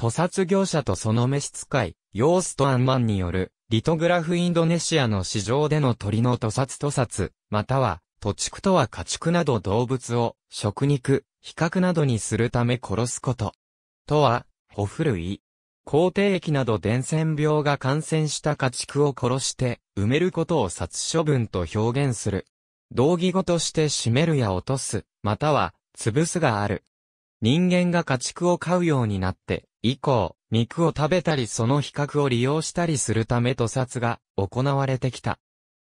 屠殺業者とその召使い、ヨースト・アンマンによる、リトグラフ・インドネシアの市場での鳥の屠殺屠殺、または、土畜とは家畜など動物を、食肉、比較などにするため殺すこと。とは、ほふるい。口蹄疫など伝染病が感染した家畜を殺して、埋めることを殺処分と表現する。同義語として締めるや落とす、または、潰すがある。人間が家畜を飼うようになって、以降、肉を食べたりその比較を利用したりするため屠殺が行われてきた。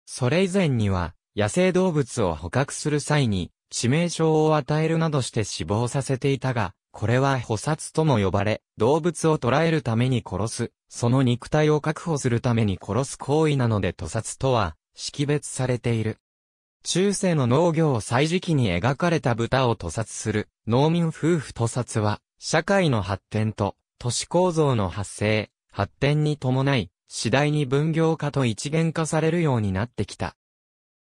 それ以前には、野生動物を捕獲する際に、致命傷を与えるなどして死亡させていたが、これは捕殺とも呼ばれ、動物を捕らえるために殺す、その肉体を確保するために殺す行為なので屠殺とは、識別されている。中世の農業を最時期に描かれた豚を屠殺する、農民夫婦屠殺は、社会の発展と都市構造の発生、発展に伴い、次第に分業化と一元化されるようになってきた。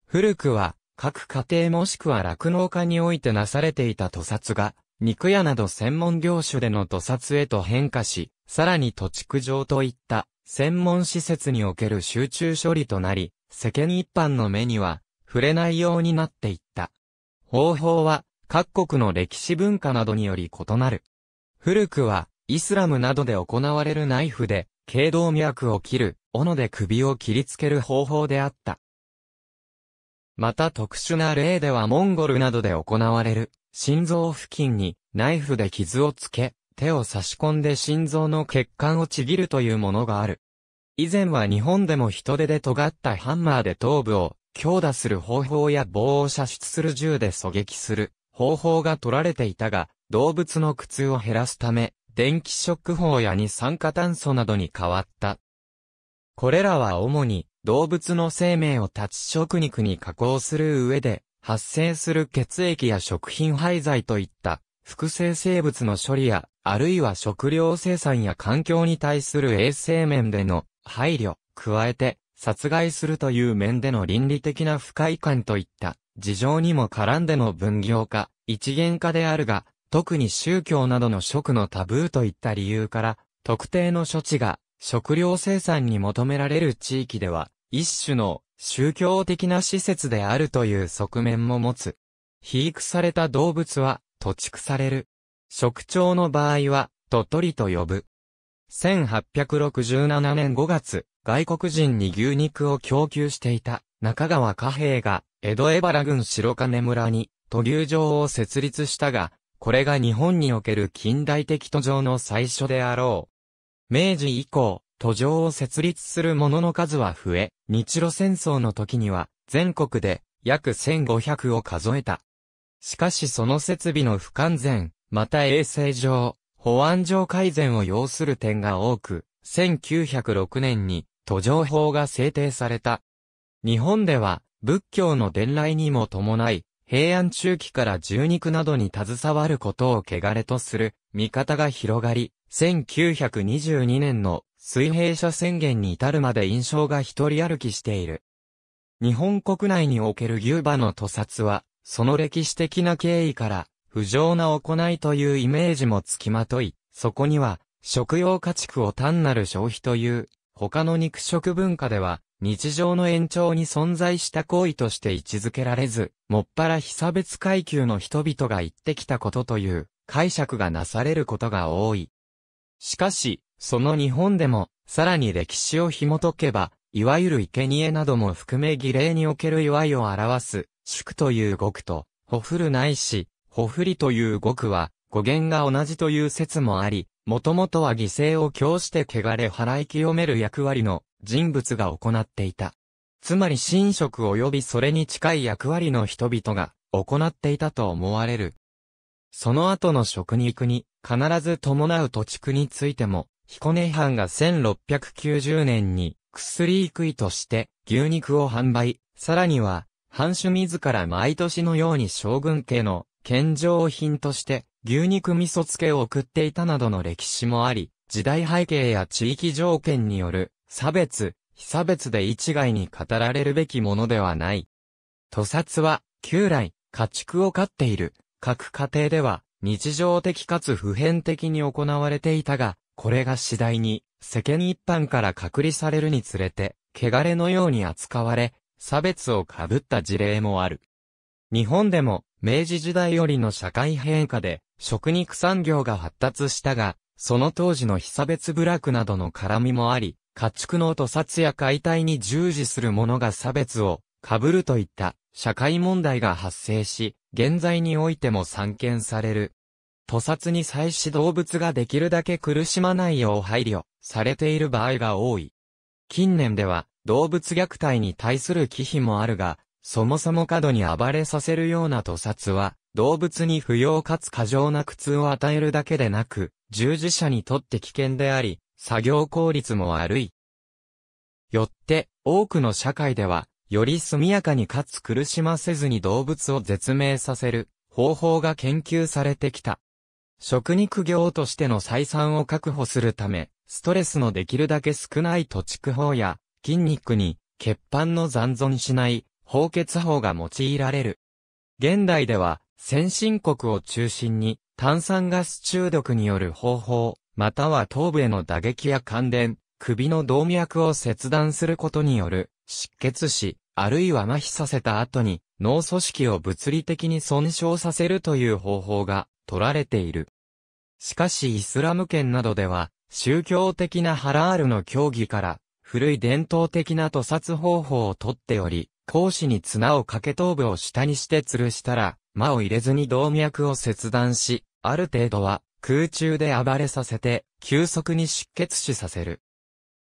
古くは、各家庭もしくは落農家においてなされていた屠殺が、肉屋など専門業種での屠殺へと変化し、さらに土地区上といった専門施設における集中処理となり、世間一般の目には触れないようになっていった。方法は各国の歴史文化などにより異なる。古くはイスラムなどで行われるナイフで、頸動脈を切る、斧で首を切りつける方法であった。また特殊な例ではモンゴルなどで行われる、心臓付近にナイフで傷をつけ、手を差し込んで心臓の血管をちぎるというものがある。以前は日本でも人手で尖ったハンマーで頭部を強打する方法や棒を射出する銃で狙撃する方法が取られていたが、動物の苦痛を減らすため、電気触法や二酸化炭素などに変わった。これらは主に動物の生命を立ち食肉に加工する上で発生する血液や食品廃材といった複製生物の処理や、あるいは食料生産や環境に対する衛生面での配慮、加えて殺害するという面での倫理的な不快感といった事情にも絡んでの分業化、一元化であるが、特に宗教などの食のタブーといった理由から、特定の処置が食料生産に求められる地域では、一種の宗教的な施設であるという側面も持つ。肥育された動物は、土畜される。食鳥の場合は、鳥取と呼ぶ。1867年5月、外国人に牛肉を供給していた中川貨幣が、江戸江原郡白金村に、都牛場を設立したが、これが日本における近代的途上の最初であろう。明治以降、途上を設立する者の数は増え、日露戦争の時には、全国で約1500を数えた。しかしその設備の不完全、また衛生上、保安上改善を要する点が多く、1906年に途上法が制定された。日本では、仏教の伝来にも伴い、平安中期から十二区などに携わることを汚れとする見方が広がり、1922年の水平社宣言に至るまで印象が一人歩きしている。日本国内における牛馬の屠殺は、その歴史的な経緯から、不浄な行いというイメージもつきまとい、そこには、食用家畜を単なる消費という、他の肉食文化では、日常の延長に存在した行為として位置づけられず、もっぱら被差別階級の人々が言ってきたことという解釈がなされることが多い。しかし、その日本でも、さらに歴史を紐解けば、いわゆる生贄なども含め儀礼における祝いを表す、祝という語句と、ほふるないし、ほふりという語句は、語源が同じという説もあり、もともとは犠牲を供して汚れ払い清める役割の人物が行っていた。つまり神職及びそれに近い役割の人々が行っていたと思われる。その後の食肉に必ず伴う土地区についても、彦根藩が1690年に薬食いとして牛肉を販売、さらには、藩主自ら毎年のように将軍家の献上品として牛肉味噌漬けを送っていたなどの歴史もあり、時代背景や地域条件による差別、非差別で一概に語られるべきものではない。屠殺は、旧来、家畜を飼っている、各家庭では、日常的かつ普遍的に行われていたが、これが次第に、世間一般から隔離されるにつれて、汚れのように扱われ、差別をかぶった事例もある。日本でも、明治時代よりの社会変化で、食肉産業が発達したが、その当時の被差別部落などの絡みもあり、家畜の屠殺や解体に従事する者が差別を被るといった社会問題が発生し、現在においても散見される。屠殺に際し動物ができるだけ苦しまないよう配慮されている場合が多い。近年では動物虐待に対する忌避もあるが、そもそも過度に暴れさせるような屠殺は、動物に不要かつ過剰な苦痛を与えるだけでなく、従事者にとって危険であり、作業効率も悪い。よって、多くの社会では、より速やかにかつ苦しませずに動物を絶命させる方法が研究されてきた。食肉業としての採算を確保するため、ストレスのできるだけ少ない土地区法や筋肉に血板の残存しない放血法が用いられる。現代では、先進国を中心に、炭酸ガス中毒による方法、または頭部への打撃や感電、首の動脈を切断することによる、失血死、あるいは麻痺させた後に、脳組織を物理的に損傷させるという方法が取られている。しかしイスラム圏などでは、宗教的なハラールの教義から、古い伝統的な屠殺方法をとっており、格子に綱をかけ頭部を下にして吊るしたら、間を入れずに動脈を切断し、ある程度は空中で暴れさせて、急速に失血死させる。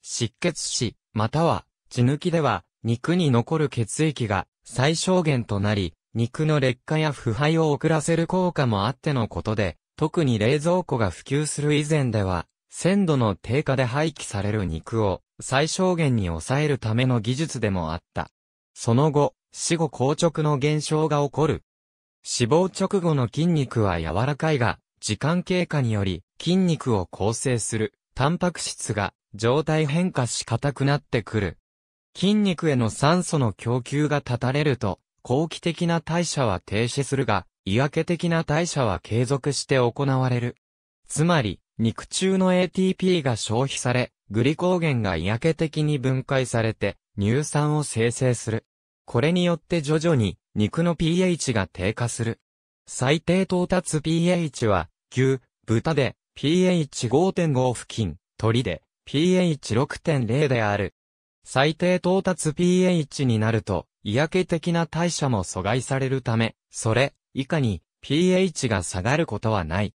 失血死、または血抜きでは、肉に残る血液が最小限となり、肉の劣化や腐敗を遅らせる効果もあってのことで、特に冷蔵庫が普及する以前では、鮮度の低下で廃棄される肉を最小限に抑えるための技術でもあった。その後、死後硬直の現象が起こる。死亡直後の筋肉は柔らかいが、時間経過により筋肉を構成するタンパク質が状態変化し硬くなってくる。筋肉への酸素の供給が断たれると、後期的な代謝は停止するが、胃明け的な代謝は継続して行われる。つまり、肉中の ATP が消費され、グリコーゲンが胃明け的に分解されて、乳酸を生成する。これによって徐々に肉の pH が低下する。最低到達 pH は牛、豚で pH5.5 付近、鳥で pH6.0 である。最低到達 pH になると、嫌気的な代謝も阻害されるため、それ以下に pH が下がることはない。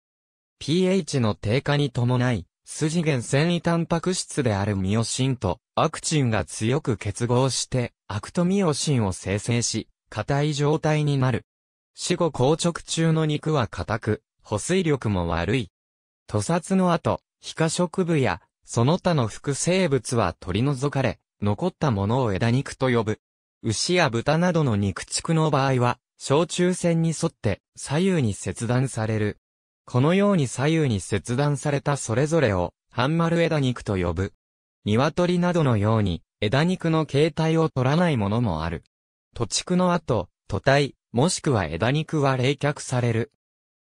pH の低下に伴い、筋原繊維タンパク質であるミオシンとアクチンが強く結合して、アクトミオシンを生成し、硬い状態になる。死後硬直中の肉は硬く、保水力も悪い。屠殺の後、皮下植部や、その他の副生物は取り除かれ、残ったものを枝肉と呼ぶ。牛や豚などの肉畜の場合は、小中線に沿って左右に切断される。このように左右に切断されたそれぞれを、半丸枝肉と呼ぶ。鶏などのように、枝肉の形態を取らないものもある。土地区の後、土体、もしくは枝肉は冷却される。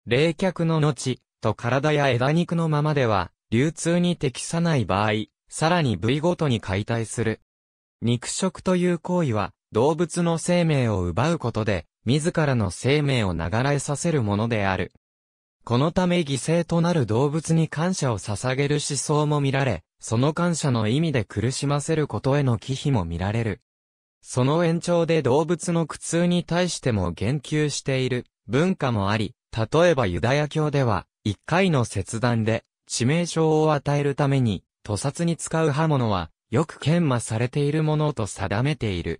冷却の後、と体や枝肉のままでは、流通に適さない場合、さらに部位ごとに解体する。肉食という行為は、動物の生命を奪うことで、自らの生命を流れさせるものである。このため犠牲となる動物に感謝を捧げる思想も見られ、その感謝の意味で苦しませることへの忌避も見られる。その延長で動物の苦痛に対しても言及している文化もあり、例えばユダヤ教では、一回の切断で致命傷を与えるために、屠殺に使う刃物は、よく研磨されているものと定めている。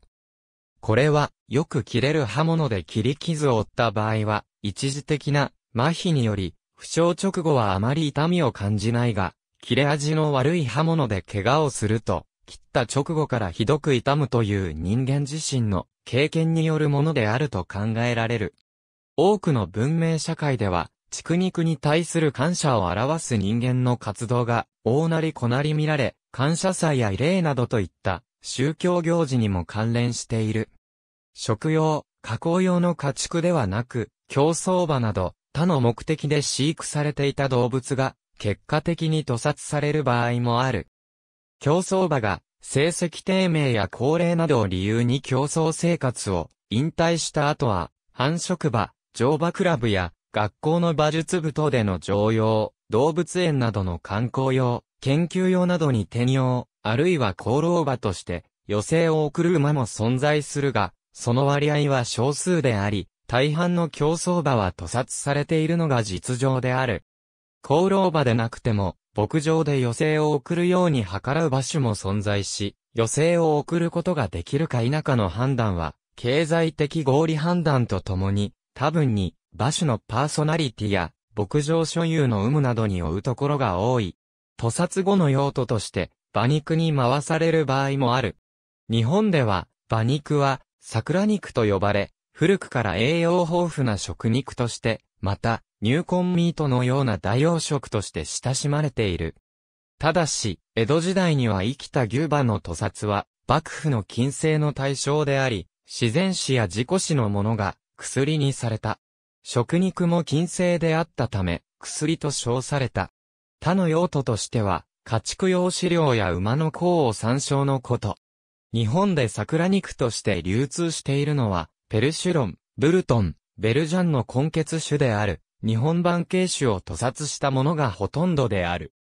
これは、よく切れる刃物で切り傷を負った場合は、一時的な麻痺により、負傷直後はあまり痛みを感じないが、切れ味の悪い刃物で怪我をすると、切った直後からひどく痛むという人間自身の経験によるものであると考えられる。多くの文明社会では、畜肉に対する感謝を表す人間の活動が、大なり小なり見られ、感謝祭や慰霊などといった宗教行事にも関連している。食用、加工用の家畜ではなく、競争馬など、他の目的で飼育されていた動物が、結果的に屠殺される場合もある。競走馬が、成績低迷や高齢などを理由に競争生活を引退した後は、繁殖馬、乗馬クラブや、学校の馬術部等での常用、動物園などの観光用、研究用などに転用、あるいは功労馬として、余生を送る馬も存在するが、その割合は少数であり、大半の競争馬は屠殺されているのが実情である。功労馬でなくても、牧場で余生を送るように計らう馬種も存在し、余生を送ることができるか否かの判断は、経済的合理判断とともに、多分に、馬種のパーソナリティや、牧場所有の有無などに負うところが多い。屠殺後の用途として、馬肉に回される場合もある。日本では、馬肉は、桜肉と呼ばれ、古くから栄養豊富な食肉として、また、入魂ミートのような代用食として親しまれている。ただし、江戸時代には生きた牛馬の屠殺は、幕府の禁制の対象であり、自然死や自己死のものが、薬にされた。食肉も禁制であったため、薬と称された。他の用途としては、家畜用飼料や馬の甲を参照のこと。日本で桜肉として流通しているのは、ペルシュロン、ブルトン、ベルジャンの根血種である、日本版系種を屠殺したものがほとんどである。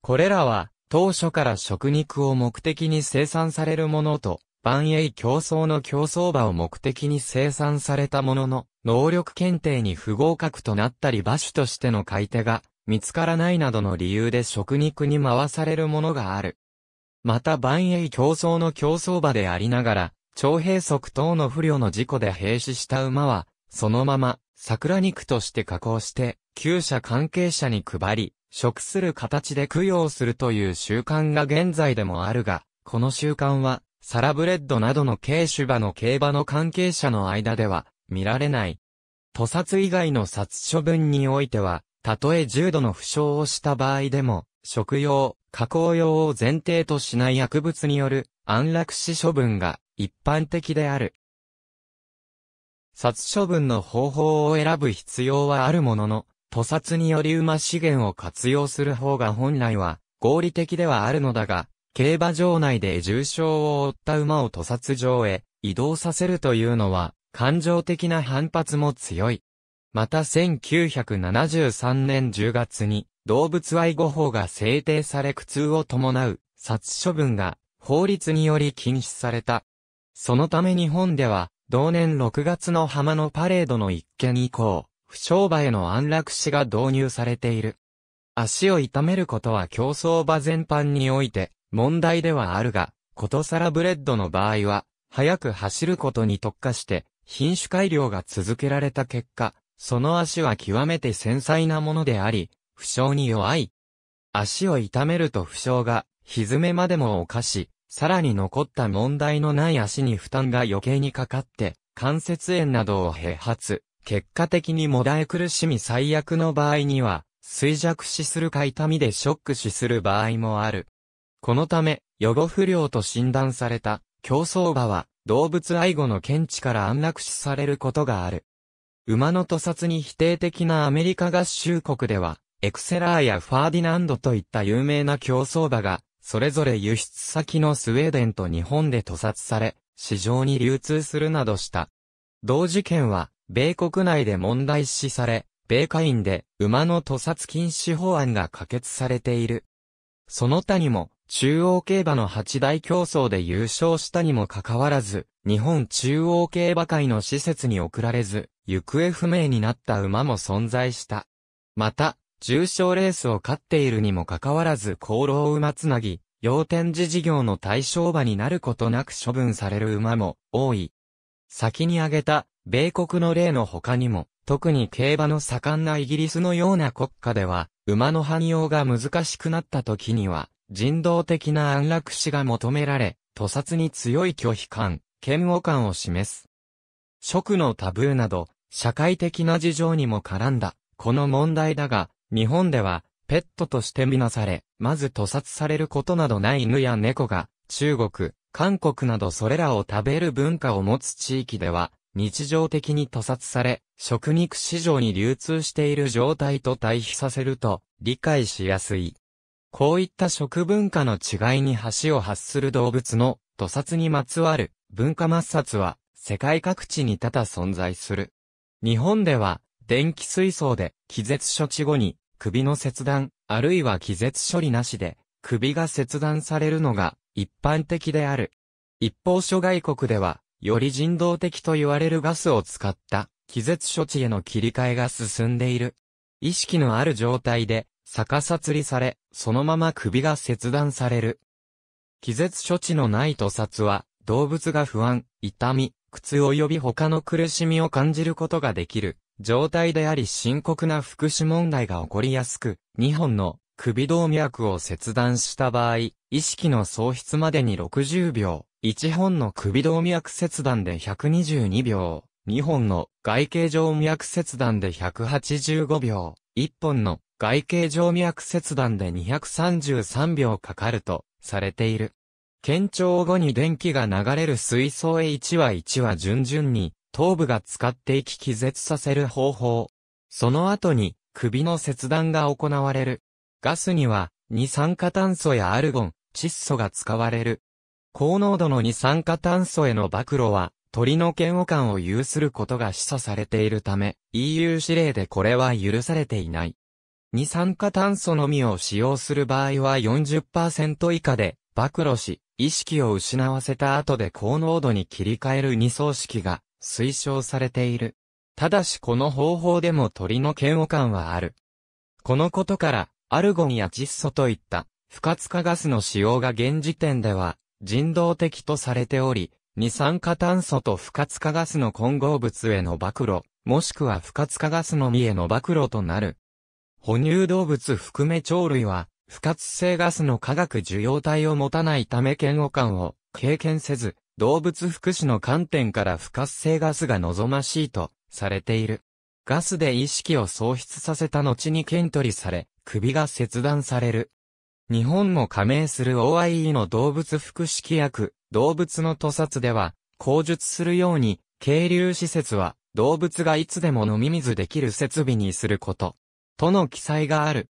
これらは、当初から食肉を目的に生産されるものと、万栄競争の競争馬を目的に生産されたものの、能力検定に不合格となったり馬種としての買い手が見つからないなどの理由で食肉に回されるものがある。また万栄競争の競争馬でありながら、長兵則等の不慮の事故で兵死した馬は、そのまま、桜肉として加工して、旧社関係者に配り、食する形で供養するという習慣が現在でもあるが、この習慣は、サラブレッドなどの軽種馬の競馬の関係者の間では、見られない。屠殺以外の殺処分においては、たとえ重度の負傷をした場合でも、食用、加工用を前提としない薬物による安楽死処分が一般的である。殺処分の方法を選ぶ必要はあるものの、屠殺により馬資源を活用する方が本来は合理的ではあるのだが、競馬場内で重傷を負った馬を屠殺場へ移動させるというのは感情的な反発も強い。また1973年10月に動物愛護法が制定され苦痛を伴う殺処分が法律により禁止された。そのため日本では、同年6月の浜のパレードの一件以降、不商売の安楽死が導入されている。足を痛めることは競争場全般において、問題ではあるが、ことさらブレッドの場合は、早く走ることに特化して、品種改良が続けられた結果、その足は極めて繊細なものであり、負傷に弱い。足を痛めると負傷が、ひめまでも犯し、さらに残った問題のない足に負担が余計にかかって、関節炎などを併発、結果的にもだえ苦しみ最悪の場合には、衰弱死するか痛みでショック死する場合もある。このため、予後不良と診断された、競争馬は、動物愛護の見地から安楽死されることがある。馬の屠殺に否定的なアメリカ合衆国では、エクセラーやファーディナンドといった有名な競争馬が、それぞれ輸出先のスウェーデンと日本で屠殺され、市場に流通するなどした。同事件は、米国内で問題視され、米下院で馬の屠殺禁止法案が可決されている。その他にも、中央競馬の八大競争で優勝したにもかかわらず、日本中央競馬会の施設に送られず、行方不明になった馬も存在した。また、重賞レースを勝っているにもかかわらず功労馬つなぎ、要展寺事業の対象馬になることなく処分される馬も多い。先に挙げた、米国の例の他にも、特に競馬の盛んなイギリスのような国家では、馬の汎用が難しくなった時には、人道的な安楽死が求められ、屠殺に強い拒否感、嫌悪感を示す。食のタブーなど、社会的な事情にも絡んだ、この問題だが、日本では、ペットとしてみなされ、まず屠殺されることなどない犬や猫が、中国、韓国などそれらを食べる文化を持つ地域では、日常的に屠殺され、食肉市場に流通している状態と対比させると、理解しやすい。こういった食文化の違いに橋を発する動物の屠殺にまつわる文化抹殺は世界各地に多々存在する。日本では電気水槽で気絶処置後に首の切断、あるいは気絶処理なしで、首が切断されるのが一般的である。一方諸外国では、より人道的と言われるガスを使った気絶処置への切り替えが進んでいる。意識のある状態で逆さ吊りされ、そのまま首が切断される。気絶処置のない屠殺は、動物が不安、痛み、苦痛及び他の苦しみを感じることができる。状態であり深刻な福祉問題が起こりやすく、2本の首動脈を切断した場合、意識の喪失までに60秒、1本の首動脈切断で122秒、2本の外形静脈切断で185秒、1本の外形静脈切断で233秒かかるとされている。検潮後に電気が流れる水槽へ1は1は順々に頭部が使って息気絶させる方法。その後に、首の切断が行われる。ガスには、二酸化炭素やアルゴン、窒素が使われる。高濃度の二酸化炭素への暴露は、鳥の嫌悪感を有することが示唆されているため、EU 指令でこれは許されていない。二酸化炭素のみを使用する場合は40%以下で、暴露し、意識を失わせた後で高濃度に切り替える二層式が推奨されている。ただしこの方法でも鳥の嫌悪感はある。このことから、アルゴンや窒素といった不活化ガスの使用が現時点では人道的とされており、二酸化炭素と不活化ガスの混合物への暴露、もしくは不活化ガスのみへの暴露となる。哺乳動物含め鳥類は、不活性ガスの化学受容体を持たないため嫌悪感を経験せず、動物福祉の観点から不活性ガスが望ましいとされている。ガスで意識を喪失させた後に検取りされ、首が切断される。日本も加盟する OIE の動物福祉規約、動物の屠殺では、口述するように、渓流施設は、動物がいつでも飲み水できる設備にすること、との記載がある。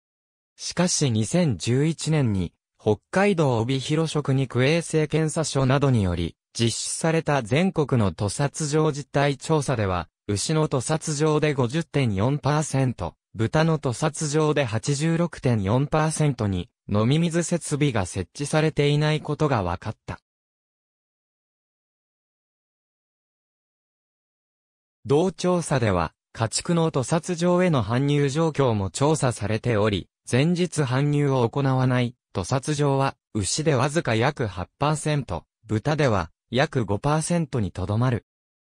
しかし2011年に、北海道帯広食肉衛生検査所などにより、実施された全国の屠殺場実態調査では、牛の屠殺場で50.4%、豚の屠殺場で86.4%に、飲み水設備が設置されていないことが分かった。同調査では、家畜の屠殺場への搬入状況も調査されており、前日搬入を行わない、屠殺場は、牛でわずか約8%、豚では約5%にとどまる。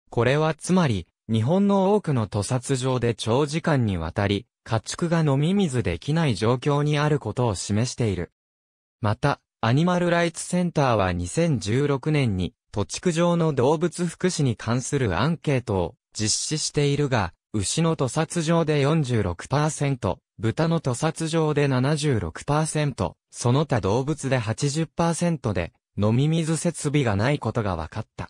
これはつまり、日本の多くの屠殺場で長時間にわたり、家畜が飲み水できない状況にあることを示している。また、アニマルライツセンターは2016年に、土地区上の動物福祉に関するアンケートを実施しているが、牛の屠殺場で46%、豚の屠殺場で76%、その他動物で80%で、飲み水設備がないことが分かった。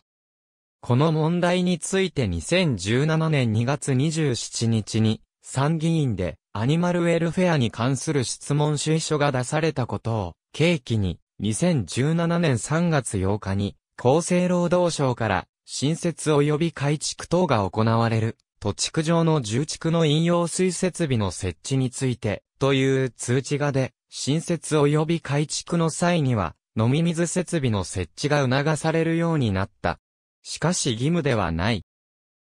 この問題について2017年2月27日に参議院でアニマルウェルフェアに関する質問主意書が出されたことを契機に2017年3月8日に厚生労働省から新設及び改築等が行われる土地区上の重築の飲用水設備の設置についてという通知がで新設及び改築の際には飲み水設備の設置が促されるようになった。しかし義務ではない。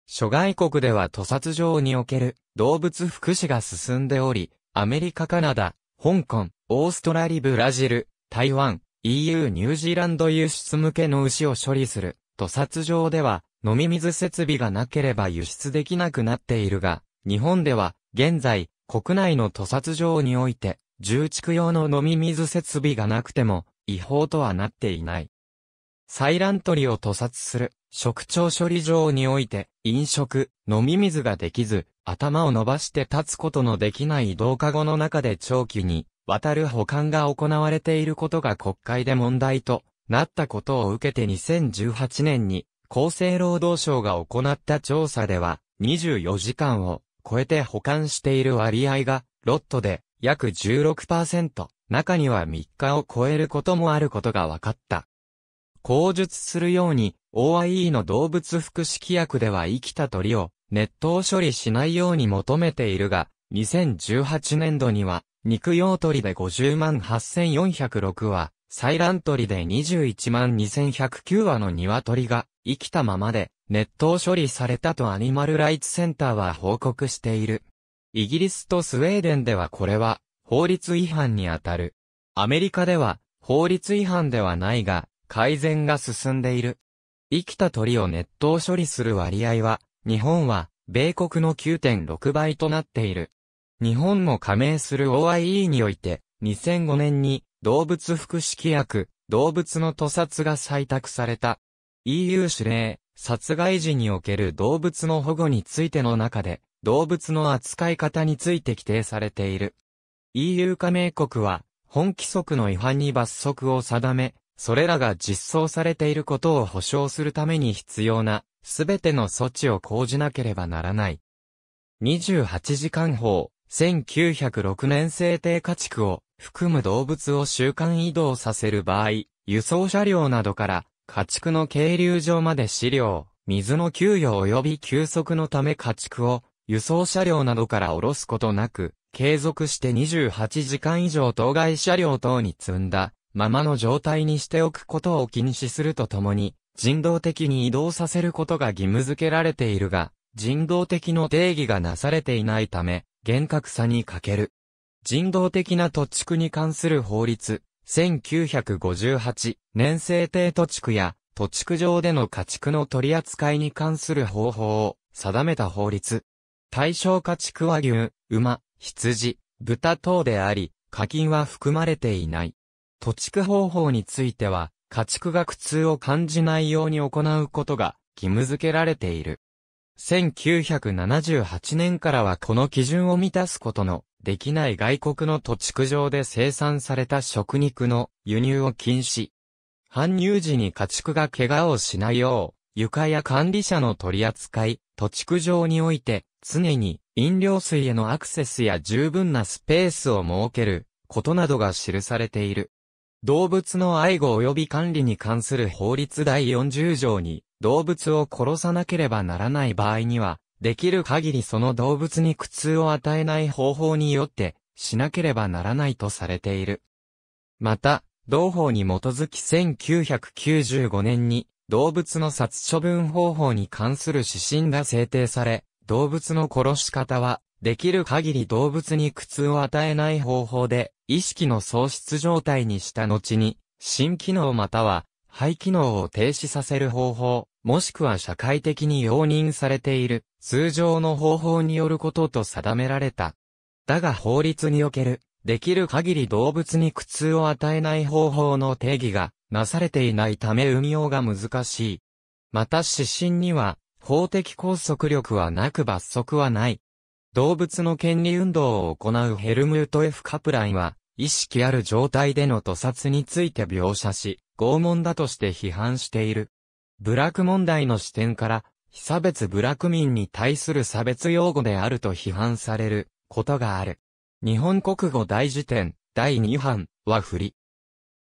諸外国では屠殺場における動物福祉が進んでおり、アメリカ、カナダ、香港、オーストラリア、ブラジル、台湾、EU、ニュージーランド輸出向けの牛を処理する屠殺場では飲み水設備がなければ輸出できなくなっているが、日本では現在国内の屠殺場において、重畜用の飲み水設備がなくても、違法とはなっていない。ント鳥を屠殺する、食調処理場において、飲食、飲み水ができず、頭を伸ばして立つことのできない同化後の中で長期に、渡る保管が行われていることが国会で問題となったことを受けて2018年に厚生労働省が行った調査では24時間を超えて保管している割合がロットで約16%中には3日を超えることもあることが分かった。口述するように、OIE の動物福祉規約では生きた鳥を、熱湯処理しないように求めているが、2018年度には、肉用鳥で50万8406羽、採卵鳥で21万2109羽の鶏が生きたままで熱湯処理されたとアニマルライツセンターは報告している。イギリスとスウェーデンではこれは法律違反にあたる。アメリカでは、法律違反ではないが、改善が進んでいる。生きた鳥を熱湯処理する割合は、日本は、米国の9.6倍となっている。日本も加盟する OIE において、2005年に動物福祉規約、動物の屠殺が採択された。EU 指令、殺害時における動物の保護についての中で、動物の扱い方について規定されている。EU 加盟国は、本規則の違反に罰則を定め、それらが実装されていることを保障するために必要な、すべての措置を講じなければならない。28時間法、1906年制定家畜を含む動物を週間移動させる場合、輸送車両などから家畜の渓流場まで飼料、水の給与及び休息のため家畜を輸送車両などから下ろすことなく、継続して28時間以上当該車両等に積んだ、ままの状態にしておくことを禁止するとともに、人道的に移動させることが義務付けられているが、人道的の定義がなされていないため、厳格さに欠ける。人道的な土地区に関する法律、1958年制定土地区や土地区上での家畜の取り扱いに関する方法を定めた法律。対象家畜は牛、馬、羊、豚等であり、課金は含まれていない。土地区方法については、家畜が苦痛を感じないように行うことが義務付けられている。1978年からはこの基準を満たすことのできない外国の土地区上で生産された食肉の輸入を禁止。搬入時に家畜が怪我をしないよう、床や管理者の取り扱い、土地区上において常に飲料水へのアクセスや十分なスペースを設けることなどが記されている。動物の愛護及び管理に関する法律第40条に、動物を殺さなければならない場合には、できる限りその動物に苦痛を与えない方法によって、しなければならないとされている。また、同法に基づき1995年に、動物の殺処分方法に関する指針が制定され、動物の殺し方は、できる限り動物に苦痛を与えない方法で、意識の喪失状態にした後に、新機能または、肺機能を停止させる方法、もしくは社会的に容認されている、通常の方法によることと定められた。だが法律における、できる限り動物に苦痛を与えない方法の定義が、なされていないため運用が難しい。また指針には、法的拘束力はなく罰則はない。動物の権利運動を行うヘルムート・ F・ カプランは、意識ある状態での屠殺について描写し、拷問だとして批判している。部落問題の視点から、被差別部落民に対する差別用語であると批判されることがある。日本国語大辞典第2版は振り。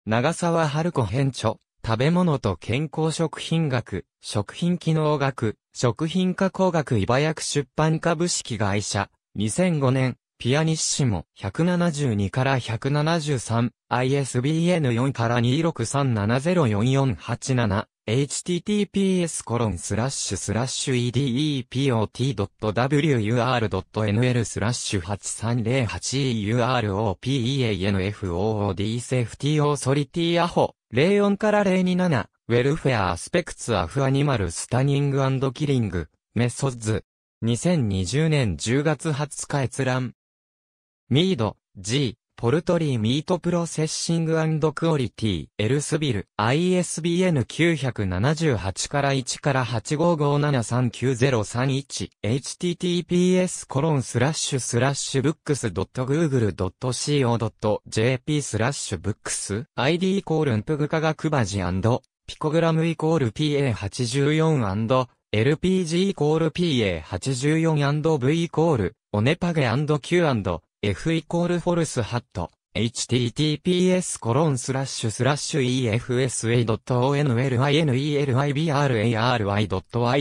長沢春子編著、食べ物と健康食品学、食品機能学、食品加工学茨バ出版株式会社、2005年、ピアニッシモ、172から 173, ISBN4 から263704487、https コロンスラッシュスラッシュ edepot.wur.nl スラッシュ 8308europeanfood safety authority アホ04から027ウェルフェアアスペクツアフアニマルスタニングキリング、メソッズ。2020年10月20日閲覧。ミード、G、ポルトリーミートプロセッシングクオリティ、エルスビル、ISBN 978から1から8557390311、https コロンスラッシュスラッシュブックス .google.co.jp スラッシュブックス ID コールンプグ科学バジピコグラムイコール PA84& LPG イコール PA84&V イコール、オネパゲ &Q&F イコールフォルスハット、https コロンスラッシュスラッシュ e f s a o n l i n e l i b r a r y i d c o m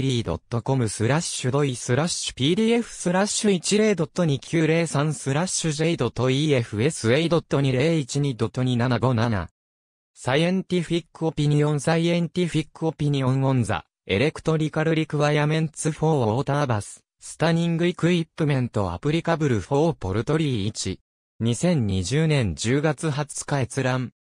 スラッシュドイスラッシュ pdf スラッシュ10.2903スラッシュ j.efsa.2012.2757 Scientific Opinion Scientific Opinion on the Electrical Requirements for Water Bus Stunning Equipment Applicable for Poultry 1 2020年10月20日閲覧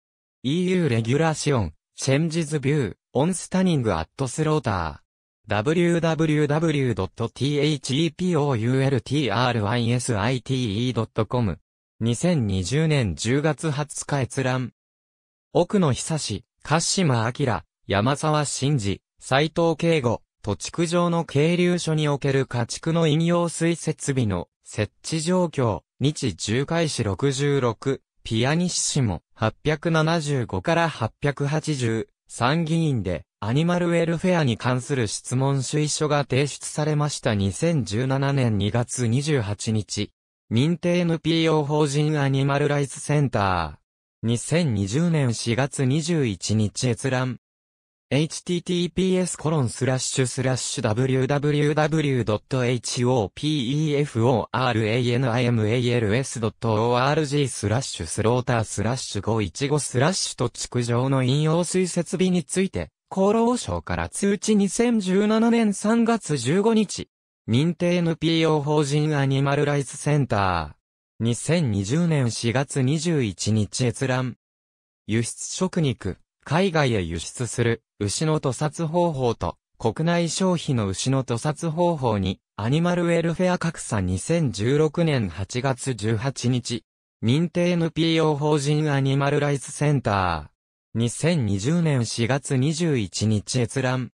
EU レギュラーション、チェンジズビュー、オンスタニングアットスローター。www.thepoultrysite.com2020 年10月20日閲覧奥野久志、鹿島明、山沢真二、斎藤慶吾、土地区上の渓流所における家畜の飲用水設備の設置状況、日重開始66、ピアニッシモ、875から880、参議院で、アニマルウェルフェアに関する質問主意書が提出されました2017年2月28日、認定 NPO 法人アニマルライスセンター、2020年4月21日閲覧。https コロンスラッシュスラッシュ www.hopeforanimals.org スラッシュスロータースラッシュ515スラッシュと築上の引用水設備について、厚労省から通知2017年3月15日。認定 NPO 法人アニマルライズセンター。2020年4月21日閲覧。輸出食肉、海外へ輸出する、牛の屠殺方法と、国内消費の牛の屠殺方法に、アニマルウェルフェア格差2016年8月18日、認定 NPO 法人アニマルライスセンター。2020年4月21日閲覧。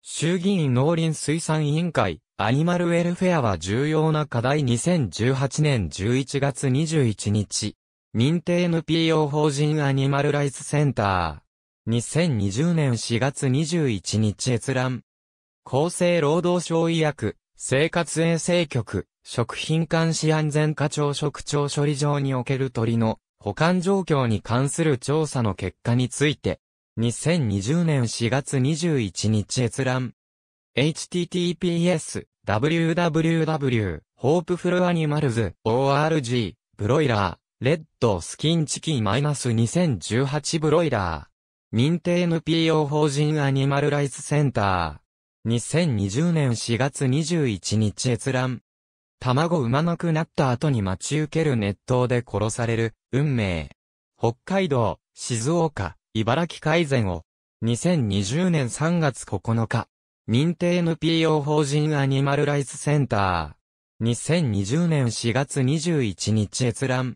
衆議院農林水産委員会、アニマルウェルフェアは重要な課題2018年11月21日。認定 NPO 法人アニマルライスセンター。2020年4月21日閲覧。厚生労働省医薬、生活衛生局、食品監視安全課長職長処理場における鳥の保管状況に関する調査の結果について。2020年4月21日閲覧。https www.hopefulanimalsorg ブロイラーレッドスキンチキマイナス -2018 ブロイラー認定 NPO 法人アニマルライスセンター2020年4月21日閲覧卵産まなくなった後に待ち受ける熱湯で殺される運命北海道、静岡、茨城改善を2020年3月9日認定 NPO 法人アニマルライズセンター。2020年4月21日閲覧。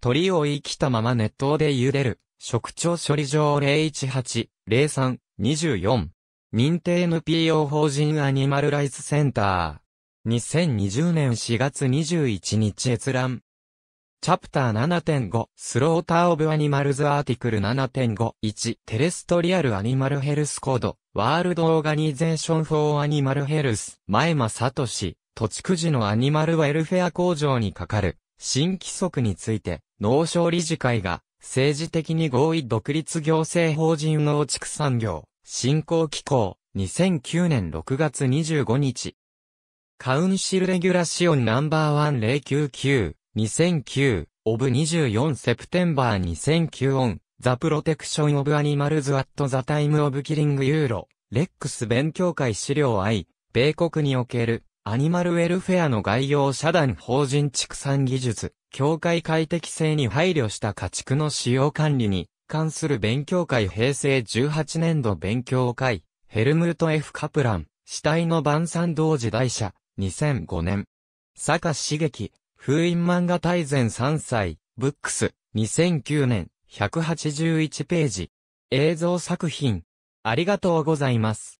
鳥を生きたまま熱湯で茹でる。食調処理場018-03-24。認定 NPO 法人アニマルライズセンター。2020年4月21日閲覧。チャプター7.5スローターオブアニマルズアーティクル7.51テレストリアルアニマルヘルスコードワールドオーガニゼーションフォーアニマルヘルス、前正俊、土地区時のアニマルウェルフェア工場にかかる、新規則について、農省理事会が、政治的に合意独立行政法人農畜産業、振興機構、2009年6月25日。カウンシルレギュラシオンナンバー1099、2009、オブ24セプテンバー2009オン、ザ・プロテクション・オブ・アニマルズ・アット・ザ・タイム・オブ・キリング・ユーロ、レックス勉強会資料 I、米国における、アニマルウェルフェアの概要社団法人畜産技術、協会快適性に配慮した家畜の使用管理に関する勉強会平成18年度勉強会、ヘルムート・ F・ カプラン、死体の晩餐同時代社、2005年。坂茂樹、封印漫画大全3歳、ブックス、2009年。181ページ。映像作品。ありがとうございます。